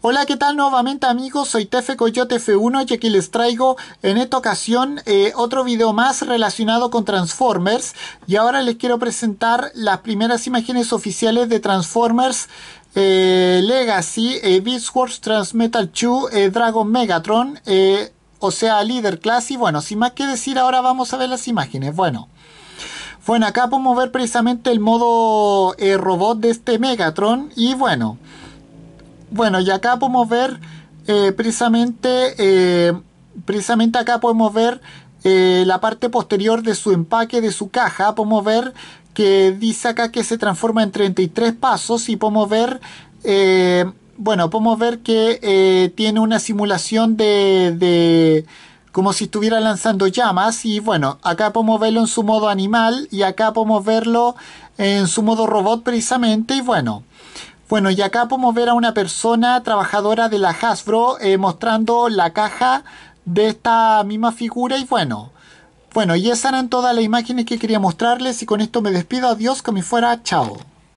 Hola, ¿qué tal nuevamente amigos? Soy Tefe Coyote F1 y aquí les traigo en esta ocasión eh, otro video más relacionado con Transformers y ahora les quiero presentar las primeras imágenes oficiales de Transformers eh, Legacy, eh, Beast Wars Transmetal 2, Dragon Megatron, o sea Leader Class y bueno, sin más que decir ahora vamos a ver las imágenes, bueno... Bueno, acá podemos ver precisamente el modo robot de este Megatron y bueno, bueno, y acá podemos ver eh, precisamente, eh, precisamente acá podemos ver eh, la parte posterior de su empaque, de su caja. Podemos ver que dice acá que se transforma en 33 pasos y podemos ver, bueno, podemos ver que tiene una simulación de, de como si estuviera lanzando llamas y bueno, acá podemos verlo en su modo animal y acá podemos verlo en su modo robot precisamente y bueno, bueno, y acá podemos ver a una persona trabajadora de la Hasbro eh, mostrando la caja de esta misma figura y bueno. Bueno, y esas eran todas las imágenes que quería mostrarles y con esto me despido. Adiós, me fuera. Chao.